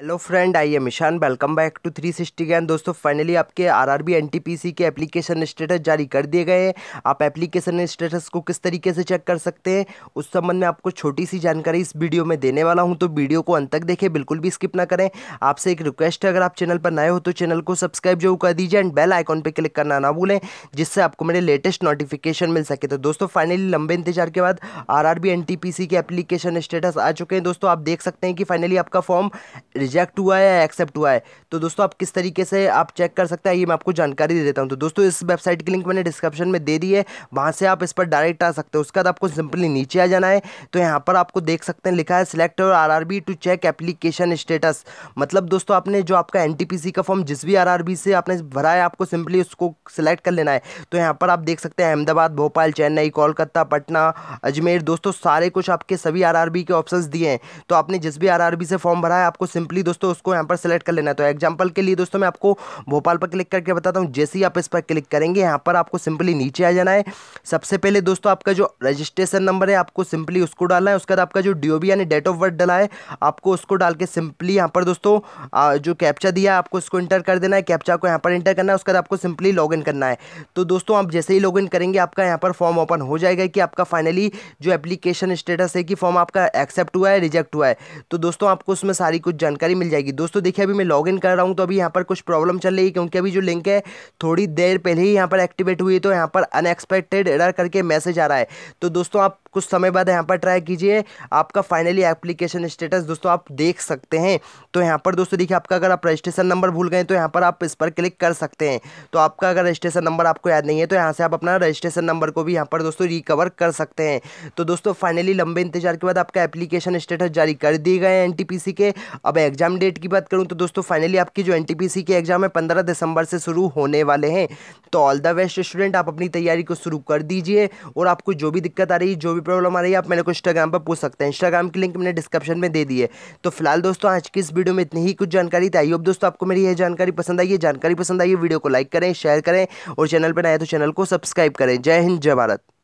hello friend I am Ishan welcome back to three sixty gain दोस्तों finally आपके RRB NTPC के application status जारी कर दिए गए हैं आप एप्लीकेशन स्टेटस को किस तरीके से चेक कर सकते हैं उस संबंध में आपको छोटी सी जानकारी इस वीडियो में देने वाला हूं तो वीडियो को अंत तक देखें बिल्कुल भी स्किप ना करें आपसे एक रिक्वेस्ट है अगर आप चैनल पर नए हो तो चैनल को सब्सक्राइब जरूर कर दीजिए एंड बेल आइकॉन पर क्लिक करना ना भूलें जिससे आपको मेरे लेटेस्ट नोटिफिकेशन मिल सके तो दोस्तों फाइनली लंबे इंतजार के बाद आर आर के एप्लीकेशन स्टेटस आ चुके हैं दोस्तों आप देख सकते हैं कि फाइनली आपका फॉर्म रिजेक्ट हुआ है या एक्सेप्ट हुआ है तो दोस्तों आप किस तरीके से आप चेक कर सकते हैं ये मैं आपको जानकारी दे देता हूँ तो दोस्तों इस वेबसाइट की लिंक मैंने डिस्क्रिप्शन में दे दी है वहाँ से आप इस पर डायरेक्ट आ सकते हैं उसके बाद आपको सिंपली नीचे आ जाना है तो यहाँ पर आपको देख सकते हैं लिखा है सिलेक्ट और R to check application status मतलब दोस्तों आपने जो आपका एन का फॉर्म जिस भी आर से आपने भरा है आपको सिंपली उसको सिलेक्ट कर लेना है तो यहाँ पर आप देख सकते हैं अहमदाबाद भोपाल चेन्नई कोलकाता पटना अजमेर दोस्तों सारे कुछ आपके सभी आर के ऑप्शन दिए हैं तो आपने जिस भी आर से फॉर्म भरा है आपको सिंपली सिंपली दोस्तों उसको यहाँ पर सेलेक्ट कर लेना है तो एग्जाम्पल के लिए दोस्तों मैं आपको भोपाल पर क्लिक करके बताता हूँ जैसे ही आप इस पर क्लिक करेंगे यहाँ पर आपको सिंपली नीचे आ जाना है सबसे पहले दोस्तों आपका जो रजिस्ट्रेशन नंबर है आपको सिंपली उसको डालना है उसके बाद आपका जो डी यानी डेट ऑफ बर्थ डाला है आपको उसको डाल के सिंपली यहाँ पर दोस्तों जो कैप्चा दिया है आपको उसको इंटर कर देना है कैप्चा को यहाँ पर इंटर करना है उसके बाद आपको सिंपली लॉगिन करना है तो दोस्तों आप जैसे ही लॉगिन करेंगे आपका यहाँ पर फॉर्म ओपन हो जाएगा कि आपका फाइनली जो एप्लीकेशन स्टेटस है कि फॉर्म आपका एक्सेप्ट हुआ है रिजेक्ट हुआ है तो दोस्तों आपको उसमें सारी कुछ जानकारी जानकारी मिल जाएगी दोस्तों देखिए अभी मैं लॉगिन कर रहा हूँ तो अभी यहाँ पर कुछ प्रॉब्लम चल रही है क्योंकि अभी जो लिंक है थोड़ी देर पहले ही यहाँ पर एक्टिवेट हुई तो यहाँ पर अनएक्सपेक्टेड एरर करके मैसेज आ रहा है तो दोस्तों आप कुछ समय बाद यहाँ पर ट्राई कीजिए आपका फाइनली एप्लीकेशन स्टेटस दोस्तों आप देख सकते हैं तो यहाँ पर दोस्तों देखिए आपका अगर आप रजिस्ट्रेशन नंबर भूल गए तो यहाँ पर आप इस पर क्लिक कर सकते हैं तो आपका अगर रजिस्ट्रेशन नंबर आपको याद नहीं है तो यहाँ से आप अपना रजिस्ट्रेशन नंबर को भी यहाँ पर दोस्तों रिकवर कर सकते हैं तो दोस्तों फाइनली लंबे इंतजार के बाद आपका एप्लीकेशन स्टेटस जारी कर दिए गए एन के अब एग्जाम डेट की बात करूँ तो दोस्तों फाइनली आपकी जो एन के एग्जाम है पंद्रह दिसंबर से शुरू होने वाले हैं तो ऑल द बेस्ट स्टूडेंट आप अपनी तैयारी को शुरू कर दीजिए और आपको जो भी दिक्कत आ रही है जो भी प्रॉब्लम आ रही है आप मेरे को इंस्टाग्राम पर पूछ सकते हैं इंस्टाग्राम की लिंक मैंने डिस्क्रिप्शन में दे दी है तो फिलहाल दोस्तों आज की इस वीडियो में इतनी ही कुछ जानकारी थी आई होप दोस्तों आपको मेरी यह जानकारी पसंद आई है जानकारी पसंद आई है वीडियो को लाइक करें शेयर करें और चैनल पर आए तो चैनल को सब्सक्राइब करें जय हिंद जय भारत